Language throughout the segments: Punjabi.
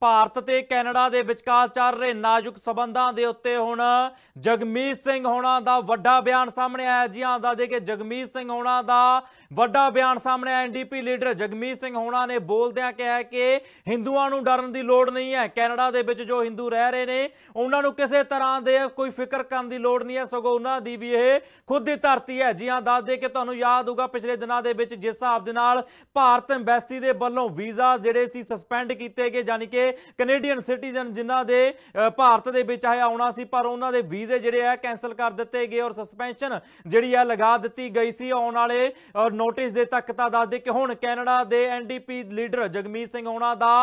ਭਾਰਤ ਤੇ ਕੈਨੇਡਾ ਦੇ ਵਿਚਕਾਰ ਚੱਲ ਰਹੇ ਨਾਜ਼ੁਕ ਸਬੰਧਾਂ ਦੇ ਉੱਤੇ ਹੁਣ ਜਗਮੀਤ ਸਿੰਘ ਹੋਣਾ ਦਾ ਵੱਡਾ ਬਿਆਨ ਸਾਹਮਣੇ ਆਇਆ ਜੀ ਆਂਦਾ ਦੇ ਕਿ ਜਗਮੀਤ ਸਿੰਘ ਹੋਣਾ ਦਾ ਵੱਡਾ ਬਿਆਨ ਸਾਹਮਣੇ ਆਇਆ ਐਨਡੀਪੀ ਲੀਡਰ ਜਗਮੀਤ ਸਿੰਘ ਹੋਣਾ ਨੇ ਬੋਲਦਿਆਂ ਕਿਹਾ ਕਿ ਹਿੰਦੂਆਂ ਨੂੰ ਡਰਨ ਦੀ ਲੋੜ ਨਹੀਂ ਹੈ ਕੈਨੇਡਾ ਦੇ ਵਿੱਚ ਜੋ ਹਿੰਦੂ ਰਹਿ ਰਹੇ ਨੇ ਉਹਨਾਂ ਨੂੰ ਕਿਸੇ ਤਰ੍ਹਾਂ ਦੇ ਕੋਈ ਫਿਕਰ ਕਰਨ ਦੀ ਲੋੜ ਨਹੀਂ ਹੈ ਸਗੋਂ ਉਹਨਾਂ ਦੀ ਵੀ ਇਹ ਖੁਦ ਦੀ ਧਰਤੀ ਹੈ ਜੀ ਆਂਦਾ ਦੇ ਕਿ ਤੁਹਾਨੂੰ ਯਾਦ ਹੋਊਗਾ ਪਿਛਲੇ ਦਿਨਾਂ ਦੇ ਵਿੱਚ ਜਿਸ ਹਿਸਾਬ ਦੇ ਨਾਲ ਭਾਰਤ ਐਮਬੈਸੀ ਦੇ ਵੱਲੋਂ ਵੀਜ਼ਾ ਜਿਹੜੇ ਸੀ ਸਸਪੈਂਡ ਕੀਤੇ ਗਏ ਯਾਨੀ ਕਿ ਜਿਹੜੇ ਕੈਨੇਡੀਅਨ ਸਿਟੀਜ਼ਨ ਜਿਨ੍ਹਾਂ ਦੇ ਭਾਰਤ ਦੇ ਵਿੱਚ ਆਏ ਆਉਣਾ ਸੀ ਪਰ ਉਹਨਾਂ ਦੇ ਵੀਜ਼ੇ ਜਿਹੜੇ ਆ ਕੈਨਸਲ ਕਰ ਦਿੱਤੇ ਗਏ ਔਰ ਸਸਪੈਂਸ਼ਨ ਜਿਹੜੀ ਆ ਲਗਾ ਦਿੱਤੀ ਗਈ ਸੀ ਆਉਣ ਵਾਲੇ ਨੋਟਿਸ ਦੇ ਤੱਕ ਤਾਂ ਦੱਸ ਦੇ ਕਿ ਹੁਣ ਕੈਨੇਡਾ ਦੇ ਐਨਡੀਪੀ ਲੀਡਰ ਜਗਮੀਤ ਸਿੰਘ ਉਹਨਾਂ ਦਾ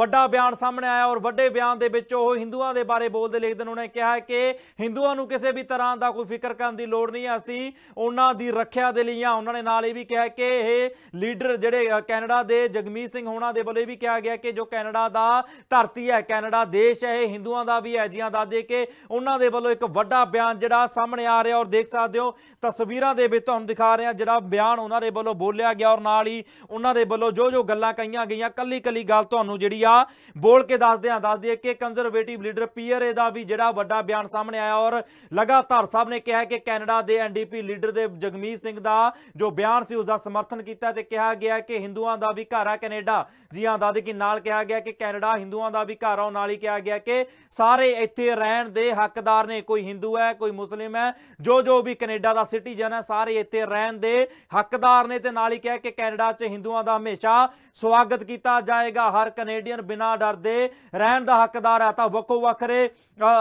ਵੱਡਾ ਬਿਆਨ ਸਾਹਮਣੇ ਆਇਆ ਔਰ ਵੱਡੇ ਬਿਆਨ ਦੇ ਵਿੱਚ ਉਹ ਹਿੰਦੂਆਂ ਦੇ ਬਾਰੇ ਬੋਲਦੇ ਲਿਖਦੇ ਨੇ ਉਹਨੇ ਕਿਹਾ ਕਿ ਹਿੰਦੂਆਂ ਨੂੰ ਕਿਸੇ ਵੀ ਤਰ੍ਹਾਂ ਦਾ ਕੋਈ ਫਿਕਰ ਕਰਨ ਦੀ ਲੋੜ ਨਹੀਂ ਅਸੀਂ ਉਹਨਾਂ ਦੀ ਰੱਖਿਆ ਦੇ ਲਈ ਆ ਉਹਨਾਂ ਨੇ ਨਾਲ ਇਹ ਵੀ ਕਿਹਾ ਕਿ ਇਹ ਲੀਡਰ ਜਿਹੜੇ ਕੈਨੇਡਾ ਦੇ ਜਗਮੀਤ ਸਿੰਘ ਹੋਣਾ ਦੇ ਵੱਲੋਂ ਵੀ ਕਿਹਾ ਗਿਆ ਕਿ ਜੋ ਕੈਨੇਡਾ ਦਾ ਧਰਤੀ ਹੈ ਕੈਨੇਡਾ ਦੇਸ਼ ਹੈ ਇਹ ਹਿੰਦੂਆਂ ਦਾ ਵੀ ਹੈ ਜੀਆਂ ਦਾ ਦੇ ਕੇ ਉਹਨਾਂ ਦੇ ਵੱਲੋਂ ਇੱਕ ਵੱਡਾ ਬਿਆਨ ਜਿਹੜਾ ਸਾਹਮਣੇ ਆ ਰਿਹਾ ਔਰ ਦੇਖ ਸਕਦੇ ਹੋ ਤਸਵੀਰਾਂ ਦੇ ਵਿੱਚ ਤੁਹਾਨੂੰ ਦਿਖਾ ਰਹੇ ਹਾਂ ਜਿਹੜਾ ਬਿਆਨ ਉਹਨਾਂ ਦੇ ਵੱਲੋਂ ਬੋਲਿਆ ਗਿਆ ਔਰ ਨਾਲ ਹੀ ਉਹਨਾਂ ਦੇ ਵੱਲੋਂ ਜੋ ਜੋ ਗੱਲਾਂ ਕਹੀਆਂ ਗਈਆਂ ਕੱਲੀ ਕੱਲੀ ਗੱਲ ਤੁਹਾਨੂੰ ਜਿਹੜੀ ਆ ਬੋਲ ਕੇ ਦੱਸਦੇ ਹਾਂ ਦੱਸ ਦਈਏ ਕਿ ਕੰਜ਼ਰਵੇਟਿਵ ਲੀਡਰ ਪੀਅਰ ਦਾ ਵੀ ਜਿਹੜਾ ਵੱਡਾ ਬਿਆਨ ਸਾਹਮਣੇ ਆਇਆ ਔਰ ਲਗਾਤਾਰ ਸਾਹਿਬ ਨੇ ਕਿਹਾ ਕਿ ਕੈਨੇਡਾ ਦੇ ਐਨਡੀਪੀ ਲੀਡਰ ਦੇ ਜਗਮੀਤ ਸਿੰਘ ਦਾ ਜੋ ਬਿਆਨ ਸੀ ਉਸ ਦਾ ਸਮਰਥਨ ਕੀਤਾ ਤੇ ਕਿਹਾ ਗਿਆ ਕਿ ਹਿੰਦੂਆਂ ਦਾ ਵੀ ਘਰ ਆ ਕੈਨੇਡਾ ਜੀ ਹਾਂ ਦਾਦੇ ਕੀ ਨਾਲ ਕਿਹਾ ਗਿਆ ਕਿ ਕੈਨੇਡਾ ਹਿੰਦੂਆਂ ਦਾ ਵੀ ਘਰ ਆਉਣ ਨਾਲ ਹੀ ਕਿਹਾ ਗਿਆ ਕਿ ਸਾਰੇ ਇੱਥੇ ਰਹਿਣ ਦੇ ਹੱਕਦਾਰ ਨੇ ਕੋਈ ਹਿੰਦੂ ਹੈ ਕੋਈ ਮੁਸਲਿਮ ਹੈ ਜੋ ਜੋ ਵੀ ਕੈਨੇਡਾ ਦਾ ਸਿਟੀਜ਼ਨ ਹੈ ਸਾਰੇ ਇੱਥੇ ਰਹਿਣ ਦੇ ਹੱਕਦਾਰ ਨੇ ਤੇ ਨਾਲ ਹੀ ਕਿਹਾ ਕਿ ਕੈਨੇਡਾ 'ਚ ਹਿੰਦੂਆਂ ਦਾ ਹਮੇਸ਼ਾ ਸਵਾਗਤ ਕੀਤਾ ਜਾਏਗਾ ਹਰ ਕੈਨੇਡੀਅਨ ਬਿਨਾਂ ਡਰ ਦੇ ਰਹਿਣ ਦਾ ਹੱਕਦਾਰ ਹੈ ਤਾਂ ਵਕੋ ਵਕਰੇ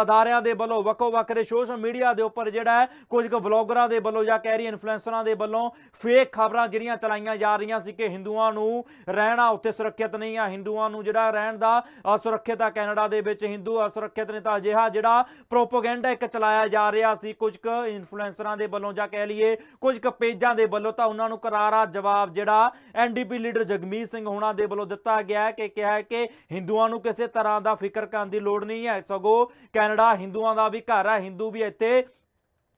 ਅਦਾਰਿਆਂ ਦੇ ਵੱਲੋਂ ਵਕੋ ਵਕਰੇ ਸੋਸ਼ਲ ਮੀਡੀਆ ਦੇ ਉੱਪਰ ਜਿਹੜਾ ਕੁਝ ਕੁ ਵਲੌਗਰਾਂ ਦੇ ਵੱਲੋਂ ਜਾਂ ਕੈਰੀ ਇਨਫਲੂਐਂਸਰਾਂ ਦੇ ਵੱਲੋਂ ਫੇਕ ਖਬਰਾਂ ਜਿਹੜੀਆਂ ਚਲਾਈਆਂ ਜਾ ਰਹੀਆਂ ਸੀ ਕਿ ਹਿੰਦੂਆਂ ਨੂੰ ਰਹਿਣਾ ਉੱਥੇ ਸੁਰੱਖਿਅਤ ਨਹੀਂ ਆ ਹਿੰਦੂਆਂ ਨੂੰ ਜਿਹੜਾ ਰਹਿਣ ਦਾ ਅਸੁਰੱਖਿਅਤ ਆ ਕੈਨੇਡਾ ਦੇ ਵਿੱਚ ਹਿੰਦੂ ਅਸੁਰੱਖਿਅਤ ਨੇ ਤਾਂ ਅਜਿਹਾ ਜਿਹੜਾ ਪ੍ਰੋਪਗੈਂਡਾ ਇੱਕ ਚਲਾਇਆ ਜਾ ਰਿਹਾ ਸੀ ਕੁਝ ਕੁ ਇਨਫਲੂਐਂਸਰਾਂ ਦੇ ਵੱਲੋਂ ਜਾਂ ਕਹਿ ਲਈਏ ਕੁਝ ਕੁ ਪੇਜਾਂ ਦੇ ਵੱਲੋਂ ਤਾਂ ਉਹਨਾਂ ਨੂੰ ਕਰਾਰਾ ਜਵਾਬ ਜਿਹੜਾ ਐਨਡੀਪੀ ਲੀਡਰ ਜਗਮੀਤ ਸਿੰਘ ਉਹਨਾਂ ਦੇ ਵੱਲੋਂ ਦਿੱਤਾ ਗਿਆ ਹੈ ਕਿ ਕਿਹਾ ਕਿ ਹਿੰਦੂਆਂ ਨੂੰ ਕਿਸੇ ਤਰ੍ਹਾਂ ਦਾ ਫਿਕਰ ਕਰਨ ਦੀ ਲੋੜ ਨਹੀਂ ਹੈ ਸਗੋਂ ਕੈਨੇਡਾ ਹਿੰਦੂਆਂ ਦਾ ਵੀ ਘਰ ਹੈ ਹਿੰਦੂ ਵੀ ਇੱਥੇ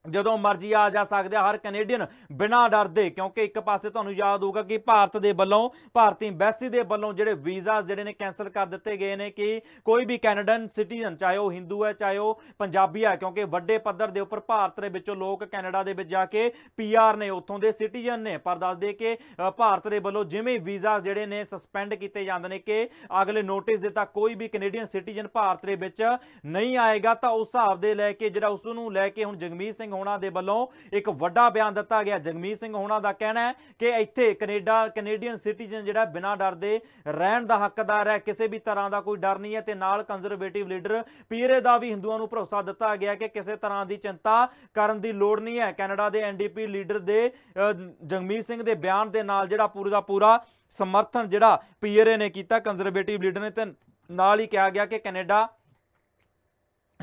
ਜਦੋਂ ਮਰਜ਼ੀ ਆ ਜਾ ਸਕਦੇ ਆ ਹਰ ਕੈਨੇਡੀਅਨ ਬਿਨਾਂ ਡਰਦੇ ਕਿਉਂਕਿ ਇੱਕ ਪਾਸੇ ਤੁਹਾਨੂੰ ਯਾਦ ਹੋਊਗਾ ਕਿ ਭਾਰਤ ਦੇ ਵੱਲੋਂ ਭਾਰਤੀ ਐਮਬੈਸੀ ਦੇ ਵੱਲੋਂ ਜਿਹੜੇ ਵੀਜ਼ਾ ਜਿਹੜੇ ਨੇ ਕੈਨਸਲ ਕਰ ਦਿੱਤੇ ਗਏ ਨੇ ਕਿ ਕੋਈ ਵੀ ਕੈਨੇਡੀਅਨ ਸਿਟੀਜ਼ਨ ਚਾਹੇ ਉਹ ਹਿੰਦੂ ਹੈ ਚਾਹੇ ਉਹ ਪੰਜਾਬੀ ਹੈ ਕਿਉਂਕਿ ਵੱਡੇ ਪੱਧਰ ਦੇ ਉੱਪਰ ਭਾਰਤ ਦੇ ਵਿੱਚੋਂ ਲੋਕ ਕੈਨੇਡਾ ਦੇ ਵਿੱਚ ਜਾ ਕੇ ਪੀਆਰ ਨੇ ਉੱਥੋਂ ਦੇ ਸਿਟੀਜ਼ਨ ਨੇ ਪਰ ਦੱਸਦੇ ਕਿ ਭਾਰਤ ਦੇ ਵੱਲੋਂ ਜਿਵੇਂ ਵੀਜ਼ਾ ਜਿਹੜੇ ਨੇ ਸਸਪੈਂਡ ਕੀਤੇ ਜਾਂਦੇ ਨੇ ਕਿ ਅਗਲੇ ਨੋਟਿਸ ਦਿੱਤਾ ਕੋਈ ਵੀ ਕੈਨੇਡੀਅਨ ਸਿਟੀਜ਼ਨ ਭਾਰਤ ਦੇ ਵਿੱਚ ਨਹੀਂ ਆਏਗਾ ਤਾਂ ਉਸ ਹਿਸਾਬ ਦੇ ਲੈ ਕੇ ਜਿਹੜਾ ਉਸ ਨੂੰ ਲੈ ਕੇ ਹੁਣ ਜਗਮੀਤ ਸਿੰਘ ਸਿੰਘ ਹੋਣਾ ਦੇ ਵੱਲੋਂ ਇੱਕ ਵੱਡਾ ਬਿਆਨ ਦਿੱਤਾ ਗਿਆ ਜਗਮੀਤ ਸਿੰਘ ਹੋਣਾ ਦਾ ਕਹਿਣਾ ਹੈ ਕਿ ਇੱਥੇ ਕੈਨੇਡਾ ਕੈਨੇਡੀਅਨ ਸਿਟੀਜ਼ਨ ਜਿਹੜਾ ਬਿਨਾਂ ਡਰ ਦੇ ਰਹਿਣ ਦਾ ਹੱਕਦਾਰ ਹੈ ਕਿਸੇ ਵੀ ਤਰ੍ਹਾਂ ਦਾ ਕੋਈ ਡਰ ਨਹੀਂ ਹੈ ਤੇ ਨਾਲ ਕੰਜ਼ਰਵੇਟਿਵ ਲੀਡਰ ਪੀਰੇ ਦਾ ਵੀ ਹਿੰਦੂਆਂ ਨੂੰ ਭਰੋਸਾ ਦਿੱਤਾ ਗਿਆ ਕਿ ਕਿਸੇ ਤਰ੍ਹਾਂ ਦੀ ਚਿੰਤਾ ਕਰਨ ਦੀ ਲੋੜ ਨਹੀਂ ਹੈ ਕੈਨੇਡਾ ਦੇ ਐਨਡੀਪੀ ਲੀਡਰ ਦੇ ਜਗਮੀਤ ਸਿੰਘ ਦੇ ਬਿਆਨ ਦੇ ਨਾਲ ਜਿਹੜਾ ਪੂਰਾ ਦਾ ਪੂਰਾ ਸਮਰਥਨ ਜਿਹੜਾ ਪੀਆਰਏ ਨੇ ਕੀਤਾ ਕੰਜ਼ਰਵੇਟਿਵ ਲੀਡਰ ਨੇ ਤੇ ਨਾਲ ਹੀ ਕਿਹਾ ਗਿਆ ਕਿ ਕੈਨੇਡਾ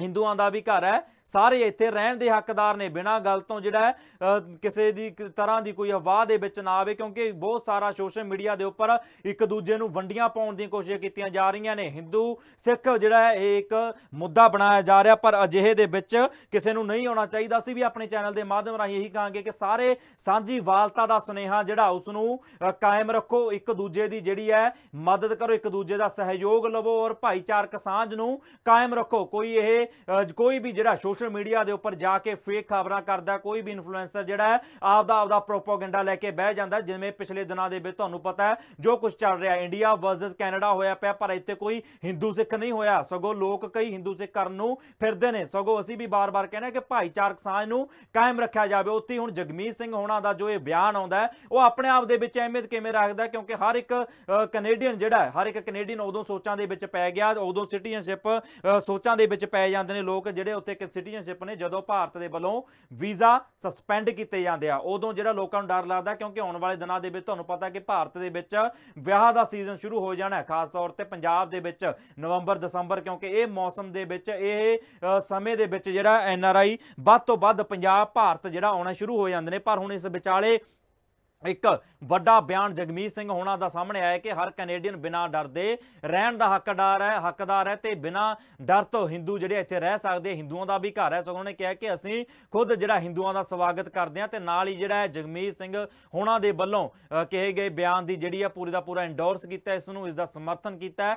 ਹਿੰਦੂਆਂ ਦਾ ਵੀ ਘਰ ਹੈ ਸਾਰੇ ਇੱਥੇ ਰਹਿਣ ਦੇ ਹੱਕਦਾਰ ਨੇ ਬਿਨਾਂ ਗੱਲ ਤੋਂ ਜਿਹੜਾ ਕਿਸੇ ਦੀ ਤਰ੍ਹਾਂ ਦੀ ਕੋਈ ਆਵਾਜ਼ ਦੇ ਵਿੱਚ ਨਾ ਆਵੇ ਕਿਉਂਕਿ ਬਹੁਤ ਸਾਰਾ ਸੋਸ਼ਲ ਮੀਡੀਆ ਦੇ ਉੱਪਰ ਇੱਕ ਦੂਜੇ ਨੂੰ ਵੰਡੀਆਂ ਪਾਉਣ ਦੀਆਂ ਕੋਸ਼ਿਸ਼ਾਂ ਕੀਤੀਆਂ ਜਾ ਰਹੀਆਂ ਨੇ ਹਿੰਦੂ ਸਿੱਖ ਜਿਹੜਾ ਹੈ ਇਹ ਇੱਕ ਮੁੱਦਾ ਬਣਾਇਆ ਜਾ ਰਿਹਾ ਪਰ ਅਜਿਹੇ ਦੇ ਵਿੱਚ ਕਿਸੇ ਨੂੰ ਨਹੀਂ ਆਉਣਾ ਚਾਹੀਦਾ ਸੀ ਵੀ ਆਪਣੇ ਚੈਨਲ ਦੇ ਮਾਧਿਅਮ ਰਾਹੀਂ ਇਹੀ ਕਹਾਂਗੇ ਕਿ ਸਾਰੇ ਸਾਂਝੀ ਵਾਲਤਾ ਦਾ ਸੁਨੇਹਾ ਜਿਹੜਾ ਉਸ ਨੂੰ ਕਾਇਮ ਰੱਖੋ ਇੱਕ ਦੂਜੇ ਦੀ ਜਿਹੜੀ ਹੈ ਮਦਦ ਕਰੋ ਇੱਕ ਦੂਜੇ ਦਾ ਸਹਿਯੋਗ ਲਵੋ ਔਰ ਭਾਈਚਾਰਕ ਸਾਂਝ ਨੂੰ ਕਾਇਮ ਰੱਖੋ ਕੋਈ ਇਹ ਕੋਈ ਵੀ ਜਿਹੜਾ ਸੋਸ਼ਲ ਮੀਡੀਆ ਦੇ ਉੱਪਰ ਜਾ ਕੇ ਫੇਕ ਖਬਰਾਂ ਕਰਦਾ ਕੋਈ ਵੀ ਇਨਫਲੂਐਂਸਰ ਜਿਹੜਾ ਹੈ ਆਪਦਾ ਆਪਦਾ ਪ੍ਰੋਪਾਗੈਂਡਾ ਲੈ ਕੇ ਬਹਿ ਜਾਂਦਾ ਜਿਵੇਂ ਪਿਛਲੇ ਦਿਨਾਂ ਦੇ ਵਿੱਚ ਤੁਹਾਨੂੰ ਪਤਾ ਹੈ ਜੋ ਕੁਝ ਚੱਲ ਰਿਹਾ ਇੰਡੀਆ ਵਰਸਸ ਕੈਨੇਡਾ ਹੋਇਆ ਪਿਆ ਪਰ ਇੱਥੇ ਕੋਈ ਹਿੰਦੂ ਸਿੱਖ ਨਹੀਂ ਹੋਇਆ ਸਗੋਂ ਲੋਕ ਕਈ ਹਿੰਦੂ ਸਿੱਖ ਕਰਨ ਨੂੰ ਫਿਰਦੇ ਨੇ ਸਗੋਂ ਅਸੀਂ ਵੀ ਬਾਰ-ਬਾਰ ਕਹਿੰਦੇ ਕਿ ਭਾਈਚਾਰਕ ਸਾਂਝ ਨੂੰ ਕਾਇਮ ਰੱਖਿਆ ਜਾਵੇ ਉੱਥੇ ਹੁਣ ਜਗਮੀਤ ਸਿੰਘ ਹੋਣਾ ਦਾ ਜੋ ਇਹ ਬਿਆਨ ਆਉਂਦਾ ਉਹ ਆਪਣੇ ਆਪ ਦੇ ਵਿੱਚ ਅਹਿਮਤ ਕਿਵੇਂ ਰੱਖਦਾ ਕਿਉਂਕਿ ਹਰ ਇੱਕ ਕੈਨੇਡੀਅਨ ਜਿਹੜਾ ਹਰ ਇੱਕ ਕੈਨੇਡੀਅਨ ਉਦੋਂ ਸੋਚਾਂ ਦੇ ਵਿੱਚ ਪੈ ਗਿਆ ਉਦੋਂ ਸਿਟੀਜ਼ਨਸ਼ਿਪ ਸੋਚਾਂ ਦੇ ਵਿੱਚ ਪੈ ਜਾਂਦੇ ਨੇ ਲੋਕ ਜਿਹੜੇ ਉੱਥੇ ਸਿਟੀਜ਼ਨਸ਼ਿਪ ਨੇ ਜਦੋਂ ਭਾਰਤ ਦੇ ਵੱਲੋਂ ਵੀਜ਼ਾ ਸਸਪੈਂਡ ਕੀਤੇ ਜਾਂਦੇ ਆ ਉਦੋਂ ਜਿਹੜਾ ਲੋਕਾਂ ਨੂੰ ਡਰ ਲੱਗਦਾ ਕਿਉਂਕਿ ਆਉਣ ਵਾਲੇ ਦਿਨਾਂ ਦੇ ਵਿੱਚ ਤੁਹਾਨੂੰ ਪਤਾ ਕਿ ਭਾਰਤ ਦੇ ਵਿੱਚ ਵਿਆਹ ਦਾ ਸੀਜ਼ਨ ਸ਼ੁਰੂ ਹੋ ਜਾਣਾ ਖਾਸ ਤੌਰ ਤੇ ਪੰਜਾਬ ਦੇ ਵਿੱਚ ਨਵੰਬਰ ਦਸੰਬਰ ਕਿਉਂਕਿ ਇਹ ਮੌਸਮ ਦੇ ਵਿੱਚ ਇਹ ਸਮੇਂ ਦੇ ਵਿੱਚ ਜਿਹੜਾ ਐਨ ਆਰ ਆਈ ਵੱਧ ਤੋਂ ਵੱਧ ਪੰਜਾਬ ਭਾਰਤ ਜਿਹੜਾ ਆਉਣਾ ਸ਼ੁਰੂ ਹੋ ਜਾਂਦੇ ਨੇ ਪਰ ਹੁਣ ਇਸ ਵਿਚਾਲੇ ਇੱਕ ਵੱਡਾ ਬਿਆਨ ਜਗਮੀਤ ਸਿੰਘ ਹੋਣਾ ਦਾ ਸਾਹਮਣੇ ਆਇਆ ਕਿ ਹਰ ਕੈਨੇਡੀਅਨ ਬਿਨਾ ਡਰ ਦੇ ਰਹਿਣ ਦਾ ਹੱਕਦਾਰ ਹੈ ਹੱਕਦਾਰ ਹੈ ਤੇ ਬਿਨਾ ਡਰ ਤੋਂ ਹਿੰਦੂ ਜਿਹੜੇ ਇੱਥੇ ਰਹਿ ਸਕਦੇ ਹਿੰਦੂਆਂ ਦਾ ਵੀ ਘਰ ਹੈ ਸੋ ਉਹਨਾਂ ਨੇ ਕਿਹਾ ਕਿ ਅਸੀਂ ਖੁਦ ਜਿਹੜਾ ਹਿੰਦੂਆਂ ਦਾ ਸਵਾਗਤ ਕਰਦੇ ਹਾਂ ਤੇ ਨਾਲ ਹੀ ਜਿਹੜਾ ਜਗਮੀਤ ਸਿੰਘ ਹੋਣਾ ਦੇ ਵੱਲੋਂ ਕਹੇ ਗਏ ਬਿਆਨ ਦੀ ਜਿਹੜੀ ਆ ਪੂਰੇ ਦਾ ਪੂਰਾ ਐਂਡੋਰਸ ਕੀਤਾ ਇਸ ਨੂੰ ਇਸ ਦਾ ਸਮਰਥਨ ਕੀਤਾ